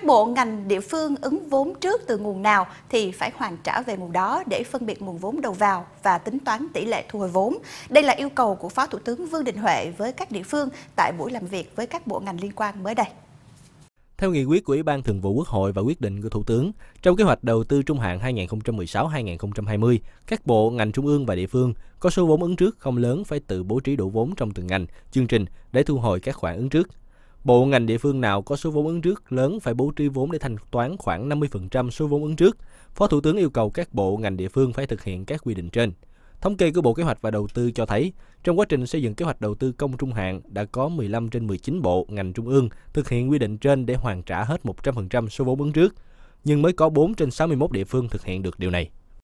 các bộ ngành địa phương ứng vốn trước từ nguồn nào thì phải hoàn trả về nguồn đó để phân biệt nguồn vốn đầu vào và tính toán tỷ lệ thu hồi vốn. Đây là yêu cầu của Phó Thủ tướng Vương Đình Huệ với các địa phương tại buổi làm việc với các bộ ngành liên quan mới đây. Theo nghị quyết của Ủy ban Thường vụ Quốc hội và quyết định của Thủ tướng, trong kế hoạch đầu tư trung hạn 2016-2020, các bộ, ngành trung ương và địa phương có số vốn ứng trước không lớn phải tự bố trí đủ vốn trong từng ngành, chương trình để thu hồi các khoản ứng trước. Bộ ngành địa phương nào có số vốn ứng trước lớn phải bố trí vốn để thanh toán khoảng 50% số vốn ứng trước. Phó Thủ tướng yêu cầu các bộ ngành địa phương phải thực hiện các quy định trên. Thống kê của Bộ Kế hoạch và Đầu tư cho thấy, trong quá trình xây dựng kế hoạch đầu tư công trung hạn đã có 15 trên 19 bộ ngành trung ương thực hiện quy định trên để hoàn trả hết 100% số vốn ứng trước, nhưng mới có 4 trên 61 địa phương thực hiện được điều này.